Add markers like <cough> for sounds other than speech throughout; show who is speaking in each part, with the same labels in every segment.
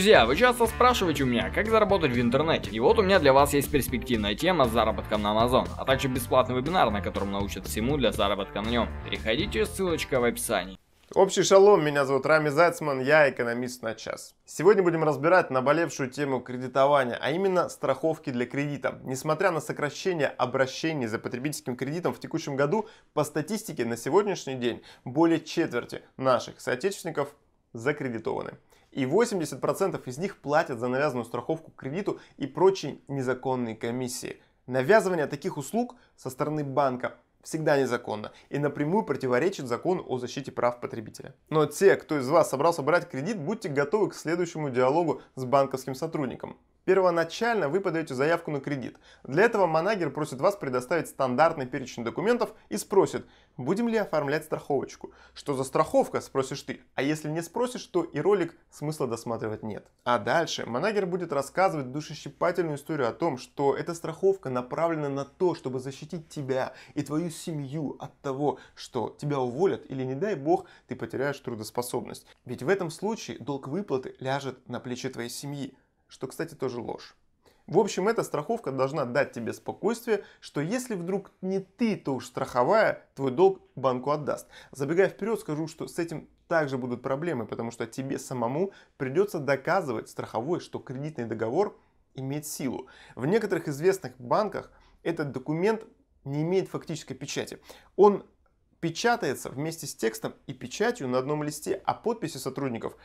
Speaker 1: Друзья, вы часто спрашиваете у меня, как заработать в интернете, и вот у меня для вас есть перспективная тема с заработком на Amazon, а также бесплатный вебинар, на котором научат всему для заработка на нем. Переходите, ссылочка в описании. Общий шалом, меня зовут Рами Зайцман, я экономист на час. Сегодня будем разбирать наболевшую тему кредитования, а именно страховки для кредита. Несмотря на сокращение обращений за потребительским кредитом в текущем году, по статистике на сегодняшний день более четверти наших соотечественников закредитованы и 80% из них платят за навязанную страховку кредиту и прочие незаконные комиссии. Навязывание таких услуг со стороны банка всегда незаконно и напрямую противоречит закону о защите прав потребителя. Но те, кто из вас собрался брать кредит, будьте готовы к следующему диалогу с банковским сотрудником. Первоначально вы подаете заявку на кредит. Для этого манагер просит вас предоставить стандартный перечень документов и спросит, будем ли оформлять страховочку. Что за страховка, спросишь ты. А если не спросишь, то и ролик смысла досматривать нет. А дальше манагер будет рассказывать душещипательную историю о том, что эта страховка направлена на то, чтобы защитить тебя и твою семью от того, что тебя уволят или, не дай бог, ты потеряешь трудоспособность. Ведь в этом случае долг выплаты ляжет на плечи твоей семьи что, кстати, тоже ложь. В общем, эта страховка должна дать тебе спокойствие, что если вдруг не ты, то уж страховая, твой долг банку отдаст. Забегая вперед, скажу, что с этим также будут проблемы, потому что тебе самому придется доказывать страховой, что кредитный договор имеет силу. В некоторых известных банках этот документ не имеет фактической печати. Он печатается вместе с текстом и печатью на одном листе, а подписи сотрудников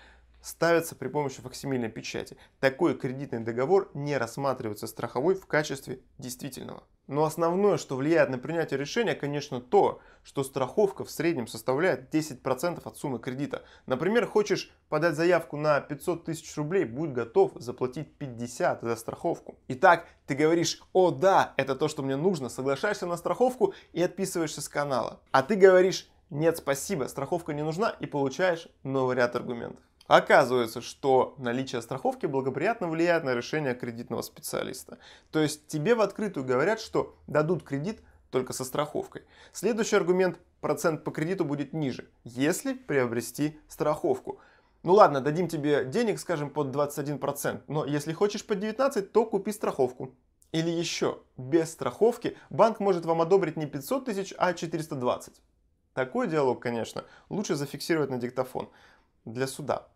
Speaker 1: ставятся при помощи факсимильной печати. Такой кредитный договор не рассматривается страховой в качестве действительного. Но основное, что влияет на принятие решения, конечно, то, что страховка в среднем составляет 10% от суммы кредита. Например, хочешь подать заявку на 500 тысяч рублей, будь готов заплатить 50 за страховку. Итак, ты говоришь, о да, это то, что мне нужно, соглашаешься на страховку и отписываешься с канала. А ты говоришь, нет, спасибо, страховка не нужна и получаешь новый ряд аргументов. Оказывается, что наличие страховки благоприятно влияет на решение кредитного специалиста. То есть тебе в открытую говорят, что дадут кредит только со страховкой. Следующий аргумент – процент по кредиту будет ниже, если приобрести страховку. Ну ладно, дадим тебе денег, скажем, под 21%, но если хочешь под 19%, то купи страховку. Или еще, без страховки банк может вам одобрить не 500 тысяч, а 420. Такой диалог, конечно, лучше зафиксировать на диктофон для суда.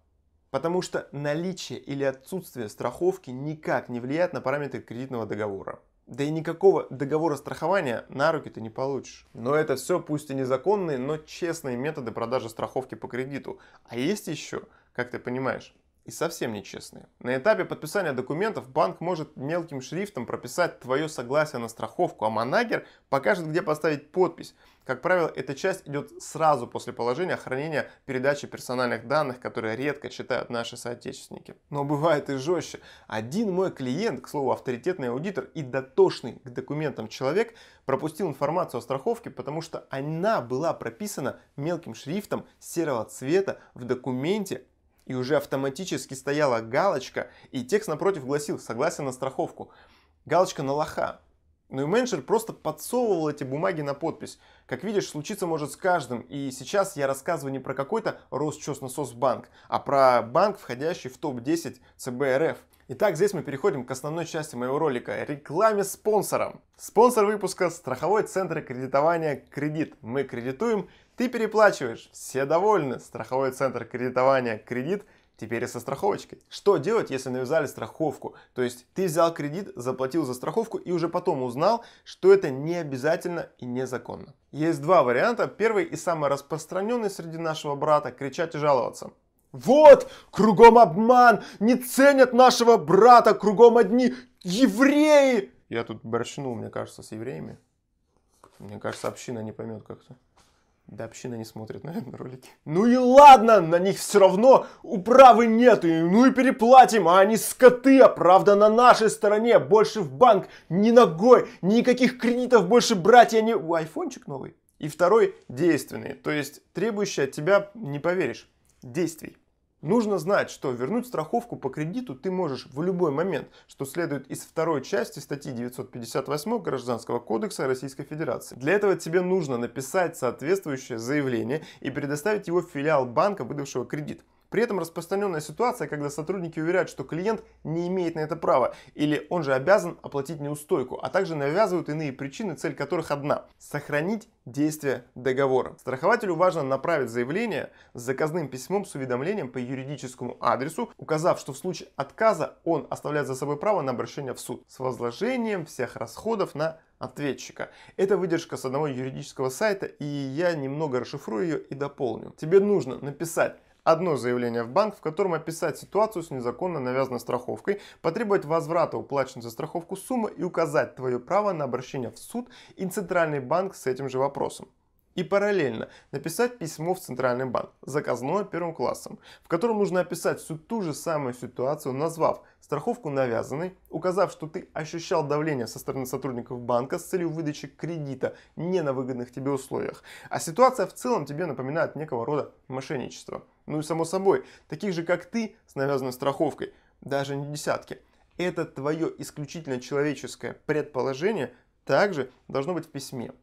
Speaker 1: Потому что наличие или отсутствие страховки никак не влияет на параметры кредитного договора. Да и никакого договора страхования на руки ты не получишь. Но это все пусть и незаконные, но честные методы продажи страховки по кредиту. А есть еще, как ты понимаешь, и совсем нечестные. На этапе подписания документов банк может мелким шрифтом прописать твое согласие на страховку, а манагер покажет, где поставить подпись. Как правило, эта часть идет сразу после положения хранения передачи персональных данных, которые редко читают наши соотечественники. Но бывает и жестче. Один мой клиент, к слову, авторитетный аудитор и дотошный к документам человек, пропустил информацию о страховке, потому что она была прописана мелким шрифтом серого цвета в документе и уже автоматически стояла галочка, и текст напротив гласил «Согласен на страховку». Галочка на лоха. Ну и менеджер просто подсовывал эти бумаги на подпись. Как видишь, случиться может с каждым. И сейчас я рассказываю не про какой-то Росчоснасосбанк, а про банк, входящий в топ-10 ЦБРФ. Итак, здесь мы переходим к основной части моего ролика – рекламе спонсором. Спонсор выпуска – страховой центр кредитования «Кредит». Мы кредитуем ты переплачиваешь, все довольны. Страховой центр кредитования «Кредит» теперь и со страховочкой. Что делать, если навязали страховку? То есть ты взял кредит, заплатил за страховку и уже потом узнал, что это не обязательно и незаконно. Есть два варианта. Первый и самый распространенный среди нашего брата – кричать и жаловаться. Вот, кругом обман, не ценят нашего брата, кругом одни евреи. Я тут борщнул, мне кажется, с евреями. Мне кажется, община не поймет как-то. Да община не смотрит, <laughs> наверное, ролики. Ну и ладно, на них все равно управы нет, и, ну и переплатим, а они скоты, а правда на нашей стороне, больше в банк, ни ногой, никаких кредитов больше брать я не... У, айфончик новый. И второй, действенный, то есть требующий от тебя, не поверишь, действий. Нужно знать, что вернуть страховку по кредиту ты можешь в любой момент, что следует из второй части статьи 958 Гражданского кодекса Российской Федерации. Для этого тебе нужно написать соответствующее заявление и предоставить его в филиал банка, выдавшего кредит. При этом распространенная ситуация, когда сотрудники уверяют, что клиент не имеет на это права или он же обязан оплатить неустойку, а также навязывают иные причины, цель которых одна – сохранить действие договора. Страхователю важно направить заявление с заказным письмом с уведомлением по юридическому адресу, указав, что в случае отказа он оставляет за собой право на обращение в суд с возложением всех расходов на ответчика. Это выдержка с одного юридического сайта, и я немного расшифрую ее и дополню. Тебе нужно написать одно заявление в банк, в котором описать ситуацию с незаконно навязанной страховкой, потребовать возврата уплаченной за страховку суммы и указать твое право на обращение в суд и Центральный банк с этим же вопросом и параллельно написать письмо в Центральный банк, заказное первым классом, в котором нужно описать всю ту же самую ситуацию, назвав страховку навязанной, указав, что ты ощущал давление со стороны сотрудников банка с целью выдачи кредита не на выгодных тебе условиях, а ситуация в целом тебе напоминает некого рода мошенничество. Ну и само собой, таких же как ты с навязанной страховкой, даже не десятки. Это твое исключительно человеческое предположение также должно быть в письме.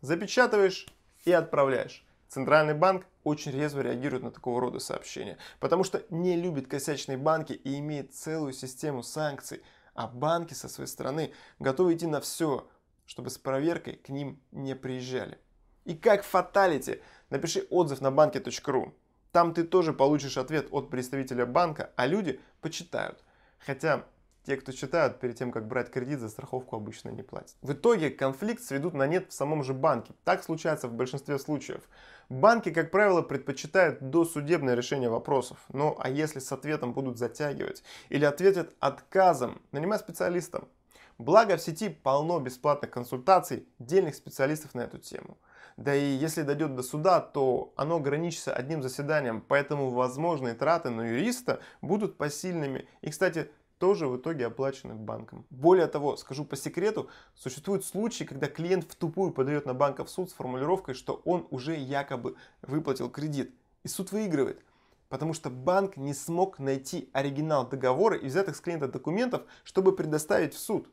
Speaker 1: Запечатываешь и отправляешь. Центральный банк очень резво реагирует на такого рода сообщения, потому что не любит косячные банки и имеет целую систему санкций, а банки со своей стороны готовы идти на все, чтобы с проверкой к ним не приезжали. И как фаталити, напиши отзыв на банке.ру. Там ты тоже получишь ответ от представителя банка, а люди почитают. Хотя те, кто читают, перед тем, как брать кредит, за страховку обычно не платят. В итоге конфликт сведут на нет в самом же банке. Так случается в большинстве случаев. Банки, как правило, предпочитают досудебное решение вопросов. Ну, а если с ответом будут затягивать или ответят отказом, нанимай специалистов. Благо в сети полно бесплатных консультаций дельных специалистов на эту тему. Да и если дойдет до суда, то оно ограничится одним заседанием, поэтому возможные траты на юриста будут посильными. И, кстати, тоже в итоге оплачены банком. Более того, скажу по секрету, существуют случаи, когда клиент втупую подает на банка в суд с формулировкой, что он уже якобы выплатил кредит. И суд выигрывает, потому что банк не смог найти оригинал договора и взятых с клиента документов, чтобы предоставить в суд.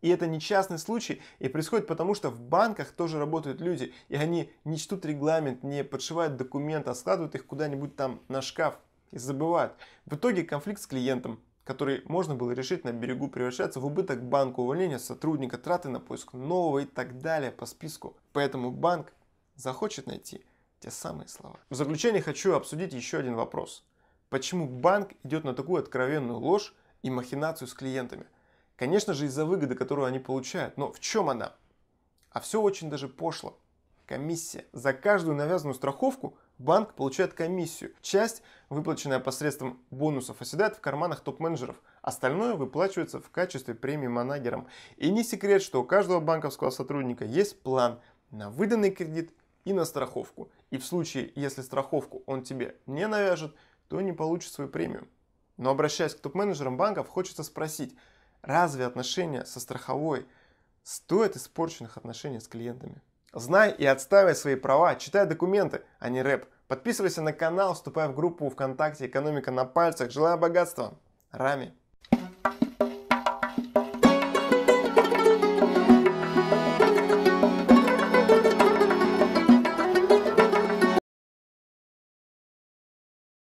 Speaker 1: И это не частный случай, и происходит потому, что в банках тоже работают люди, и они не чтут регламент, не подшивают документы, а складывают их куда-нибудь там на шкаф и забывают. В итоге конфликт с клиентом, который можно было решить на берегу, превращаться в убыток банку увольнения сотрудника, траты на поиск нового и так далее по списку. Поэтому банк захочет найти те самые слова. В заключение хочу обсудить еще один вопрос. Почему банк идет на такую откровенную ложь и махинацию с клиентами? Конечно же из-за выгоды, которую они получают, но в чем она? А все очень даже пошло. Комиссия. За каждую навязанную страховку банк получает комиссию. Часть, выплаченная посредством бонусов, оседает в карманах топ-менеджеров. Остальное выплачивается в качестве премии менеджерам. И не секрет, что у каждого банковского сотрудника есть план на выданный кредит и на страховку. И в случае, если страховку он тебе не навяжет, то не получит свою премию. Но обращаясь к топ-менеджерам банков, хочется спросить, разве отношения со страховой стоят испорченных отношений с клиентами? Знай и отстаивай свои права, читай документы, а не рэп. Подписывайся на канал, вступай в группу ВКонтакте «Экономика на пальцах». Желаю богатства! Рами!